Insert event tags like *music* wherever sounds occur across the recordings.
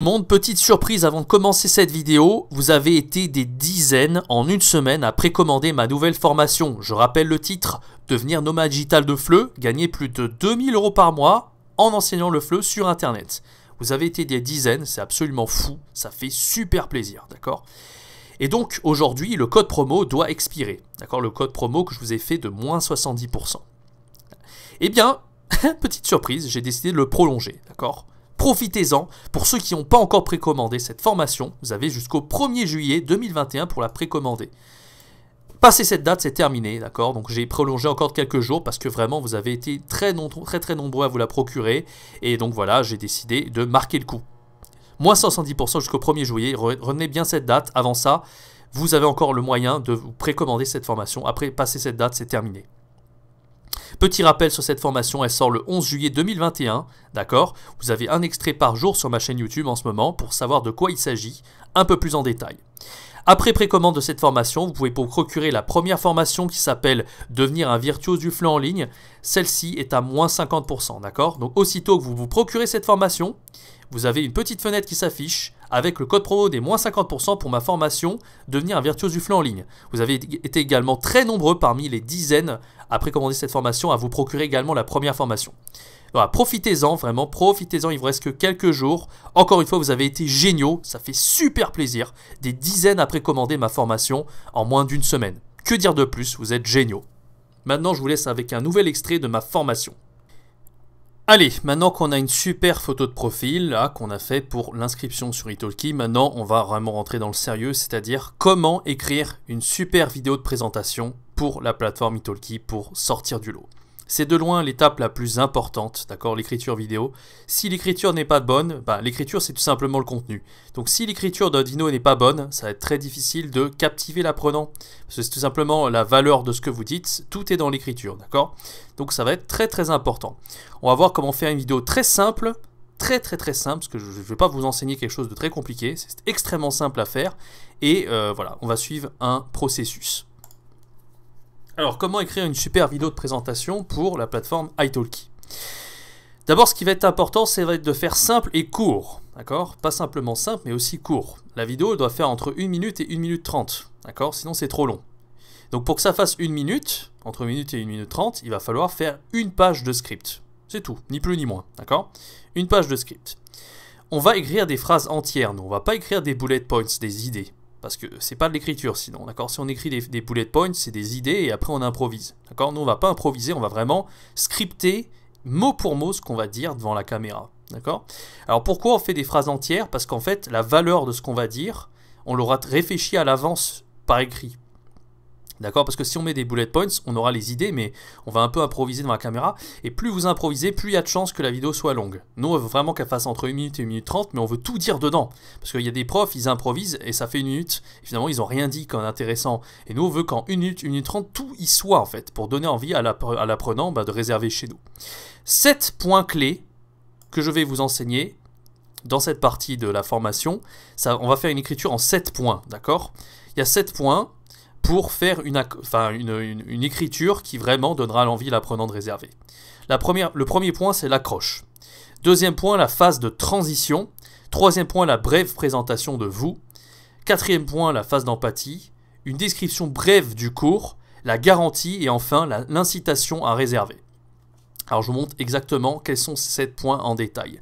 Monde, petite surprise avant de commencer cette vidéo, vous avez été des dizaines en une semaine à précommander ma nouvelle formation. Je rappelle le titre, devenir nomade digital de FLE, gagner plus de 2000 euros par mois en enseignant le fleu sur internet. Vous avez été des dizaines, c'est absolument fou, ça fait super plaisir, d'accord Et donc aujourd'hui, le code promo doit expirer, d'accord Le code promo que je vous ai fait de moins 70%. Eh bien, *laughs* petite surprise, j'ai décidé de le prolonger, d'accord Profitez-en. Pour ceux qui n'ont pas encore précommandé cette formation, vous avez jusqu'au 1er juillet 2021 pour la précommander. Passer cette date, c'est terminé, d'accord Donc j'ai prolongé encore quelques jours parce que vraiment vous avez été très très nombreux à vous la procurer. Et donc voilà, j'ai décidé de marquer le coup. Moins 70% jusqu'au 1er juillet, retenez bien cette date. Avant ça, vous avez encore le moyen de vous précommander cette formation. Après, passer cette date, c'est terminé. Petit rappel sur cette formation, elle sort le 11 juillet 2021, d'accord Vous avez un extrait par jour sur ma chaîne YouTube en ce moment pour savoir de quoi il s'agit, un peu plus en détail. Après précommande de cette formation, vous pouvez procurer la première formation qui s'appelle Devenir un virtuose du flanc en ligne. Celle-ci est à moins 50%, d'accord Donc aussitôt que vous vous procurez cette formation, vous avez une petite fenêtre qui s'affiche avec le code promo des moins 50% pour ma formation Devenir un virtuose du flanc en ligne. Vous avez été également très nombreux parmi les dizaines à précommander cette formation, à vous procurer également la première formation. Voilà, profitez-en, vraiment, profitez-en, il vous reste que quelques jours. Encore une fois, vous avez été géniaux, ça fait super plaisir. Des dizaines à précommander ma formation en moins d'une semaine. Que dire de plus, vous êtes géniaux. Maintenant, je vous laisse avec un nouvel extrait de ma formation. Allez, maintenant qu'on a une super photo de profil, là, qu'on a fait pour l'inscription sur Italki, maintenant on va vraiment rentrer dans le sérieux, c'est-à-dire comment écrire une super vidéo de présentation pour la plateforme Italki pour sortir du lot c'est de loin l'étape la plus importante, d'accord, l'écriture vidéo. Si l'écriture n'est pas bonne, bah, l'écriture c'est tout simplement le contenu. Donc si l'écriture d'un dino n'est pas bonne, ça va être très difficile de captiver l'apprenant. Parce que c'est tout simplement la valeur de ce que vous dites, tout est dans l'écriture, d'accord Donc ça va être très très important. On va voir comment faire une vidéo très simple, très très très simple, parce que je ne vais pas vous enseigner quelque chose de très compliqué, c'est extrêmement simple à faire, et euh, voilà, on va suivre un processus. Alors, comment écrire une super vidéo de présentation pour la plateforme italki D'abord, ce qui va être important, c'est de faire simple et court. D'accord Pas simplement simple, mais aussi court. La vidéo doit faire entre 1 minute et 1 minute 30. D'accord Sinon, c'est trop long. Donc, pour que ça fasse 1 minute, entre 1 minute et 1 minute 30, il va falloir faire une page de script. C'est tout, ni plus ni moins. D'accord Une page de script. On va écrire des phrases entières, nous. On va pas écrire des bullet points, des idées. Parce que c'est pas de l'écriture sinon, d'accord Si on écrit des, bullet points, c'est des idées et après on improvise, d'accord Nous on va pas improviser, on va vraiment scripter mot pour mot ce qu'on va dire devant la caméra, d'accord Alors pourquoi on fait des phrases entières Parce qu'en fait, la valeur de ce qu'on va dire, on l'aura réfléchi à l'avance par écrit. D'accord Parce que si on met des bullet points, on aura les idées, mais on va un peu improviser dans la caméra. Et plus vous improvisez, plus il y a de chances que la vidéo soit longue. Nous, on veut vraiment qu'elle fasse entre 1 minute et 1 minute 30, mais on veut tout dire dedans. Parce qu'il y a des profs, ils improvisent et ça fait une minute. Et finalement, ils n'ont rien dit qu'en intéressant. Et nous, on veut qu'en 1 minute, 1 minute 30, tout y soit, en fait, pour donner envie à l'apprenant bah, de réserver chez nous. 7 points clés que je vais vous enseigner dans cette partie de la formation. Ça, on va faire une écriture en 7 points, d'accord Il y a 7 points pour faire une, écriture qui vraiment donnera l'envie à l'apprenant de réserver. La première, le premier point, c'est l'accroche. Deuxième point, la phase de transition. Troisième point, la brève présentation de vous. Quatrième point, la phase d'empathie. Une description brève du cours, la garantie et enfin l'incitation à réserver. Alors je vous montre exactement quels sont ces sept points en détail.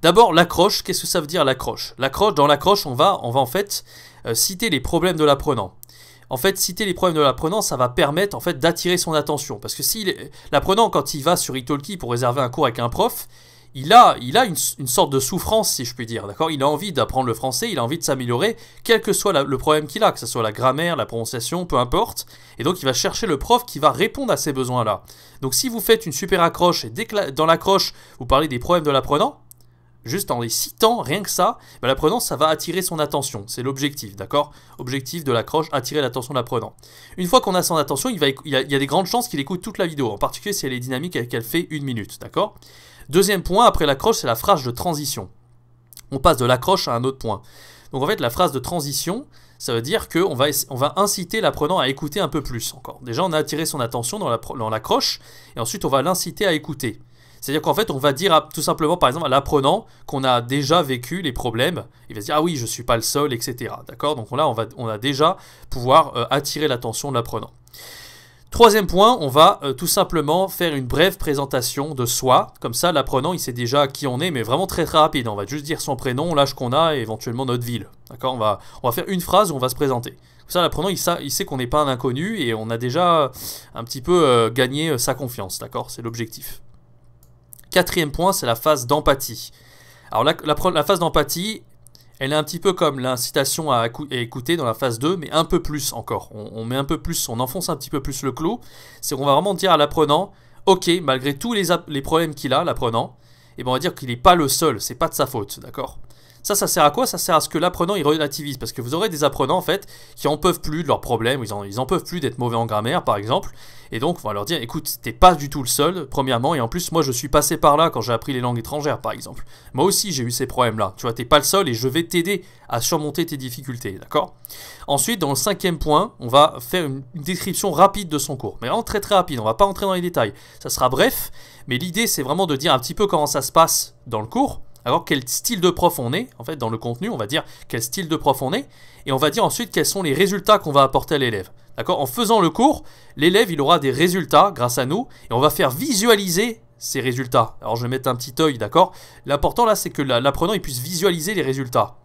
D'abord, l'accroche, qu'est-ce que ça veut dire l'accroche L'accroche, dans l'accroche, on va, on va en fait euh, citer les problèmes de l'apprenant en fait, citer les problèmes de l'apprenant, ça va permettre en fait d'attirer son attention. Parce que si l'apprenant, quand il va sur Italki pour réserver un cours avec un prof, il a, il a une, sorte de souffrance, si je puis dire, d'accord Il a envie d'apprendre le français, il a envie de s'améliorer, quel que soit le problème qu'il a, que ce soit la grammaire, la prononciation, peu importe. Et donc, il va chercher le prof qui va répondre à ces besoins-là. Donc, si vous faites une super accroche et dès que dans l'accroche, vous parlez des problèmes de l'apprenant, juste en les citant, rien que ça, bah, l'apprenant, ça va attirer son attention. C'est l'objectif, d'accord Objectif de l'accroche, attirer l'attention de l'apprenant. Une fois qu'on a son attention, il, y a, des grandes chances qu'il écoute toute la vidéo, en particulier si elle est dynamique et qu'elle fait une minute, d'accord Deuxième point, après l'accroche, c'est la phrase de transition. On passe de l'accroche à un autre point. Donc en fait, la phrase de transition, ça veut dire qu'on va, on va inciter l'apprenant à écouter un peu plus encore. Déjà, on a attiré son attention dans l'accroche, et ensuite on va l'inciter à écouter. C'est-à-dire qu'en fait, on va dire tout simplement, par exemple, à l'apprenant qu'on a déjà vécu les problèmes. Il va se dire, ah oui, je ne suis pas le seul, etc. D'accord Donc là, on va, on a déjà pouvoir euh, attirer l'attention de l'apprenant. Troisième point, on va euh, tout simplement faire une brève présentation de soi. Comme ça, l'apprenant, il sait déjà qui on est, mais vraiment très, très rapide. On va juste dire son prénom, l'âge qu'on a et éventuellement notre ville. D'accord on va, on va faire une phrase où on va se présenter. Comme ça, l'apprenant, il, sait qu'on n'est pas un inconnu et on a déjà un petit peu euh, gagné sa confiance. D'accord C'est l'objectif. Quatrième point, c'est la phase d'empathie. Alors la, phase d'empathie, elle est un petit peu comme l'incitation à, écouter dans la phase 2, mais un peu plus encore. On, met un peu plus, on enfonce un petit peu plus le clou. C'est qu'on va vraiment dire à l'apprenant, ok, malgré tous les, problèmes qu'il a, l'apprenant, et eh bien on va dire qu'il n'est pas le seul, c'est pas de sa faute, d'accord ça, ça sert à quoi Ça sert à ce que l'apprenant, il relativise. Parce que vous aurez des apprenants, en fait, qui en peuvent plus de leurs problèmes, ils en, ils en peuvent plus d'être mauvais en grammaire, par exemple. Et donc, on va leur dire, écoute, t'es pas du tout le seul, premièrement, et en plus, moi, je suis passé par là quand j'ai appris les langues étrangères, par exemple. Moi aussi, j'ai eu ces problèmes-là. Tu vois, t'es pas le seul, et je vais t'aider à surmonter tes difficultés, d'accord Ensuite, dans le cinquième point, on va faire une, description rapide de son cours. Mais vraiment très très rapide, on va pas entrer dans les détails. Ça sera bref, mais l'idée, c'est vraiment de dire un petit peu comment ça se passe dans le cours, alors quel style de prof on est, en fait, dans le contenu, on va dire quel style de prof on est, et on va dire ensuite quels sont les résultats qu'on va apporter à l'élève. D'accord En faisant le cours, l'élève, il aura des résultats grâce à nous, et on va faire visualiser ces résultats. Alors je vais mettre un petit œil, d'accord L'important là, c'est que l'apprenant il puisse visualiser les résultats.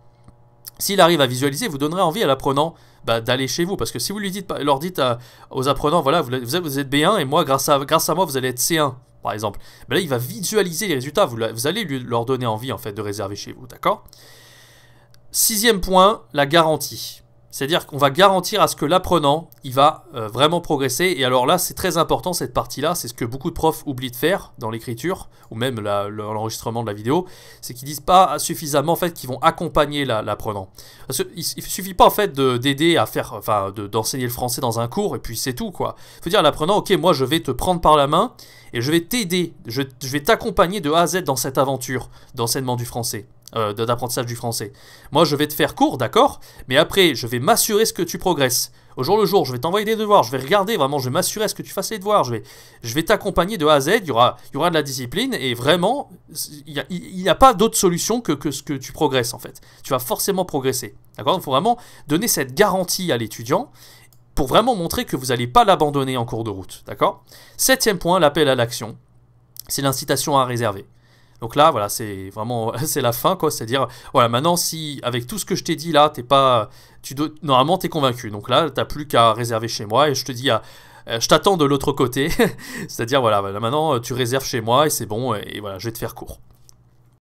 S'il arrive à visualiser, vous donnerez envie à l'apprenant bah, d'aller chez vous. Parce que si vous lui dites, leur dites aux apprenants, voilà, vous, êtes B1 et moi, grâce à, grâce à moi, vous allez être C1 par exemple, là, il va visualiser les résultats. Vous, vous allez lui, leur donner envie, en fait, de réserver chez vous, d'accord Sixième point, la garantie. C'est-à-dire qu'on va garantir à ce que l'apprenant, il va euh, vraiment progresser. Et alors là, c'est très important cette partie-là. C'est ce que beaucoup de profs oublient de faire dans l'écriture, ou même l'enregistrement de la vidéo. C'est qu'ils disent pas suffisamment en fait, qu'ils vont accompagner l'apprenant. Il ne suffit pas en fait d'aider à faire, enfin, d'enseigner le français dans un cours, et puis c'est tout quoi. Il faut dire à l'apprenant, ok, moi je vais te prendre par la main, et je vais t'aider, je vais t'accompagner de A à Z dans cette aventure d'enseignement du français. Euh, d'apprentissage du français. Moi, je vais te faire cours, d'accord Mais après, je vais m'assurer ce que tu progresses. Au jour le jour, je vais t'envoyer des devoirs, je vais regarder vraiment, je vais m'assurer ce que tu fasses les devoirs, je vais, je vais t'accompagner de A à Z, il y aura, il y aura de la discipline, et vraiment, il n'y a, pas d'autre solution que, que ce que tu progresses, en fait. Tu vas forcément progresser, d'accord Il faut vraiment donner cette garantie à l'étudiant, pour vraiment montrer que vous n'allez pas l'abandonner en cours de route, d'accord Septième point, l'appel à l'action, c'est l'incitation à réserver. Donc là, voilà, c'est vraiment *laughs* c'est la fin, quoi. C'est-à-dire, voilà, maintenant, si avec tout ce que je t'ai dit là, t'es pas, tu dois, normalement, t'es convaincu. Donc là, t'as plus qu'à réserver chez moi et je te dis euh, je t'attends de l'autre côté, *laughs* c'est-à-dire voilà, maintenant tu réserves chez moi et c'est bon, et voilà, je vais te faire court.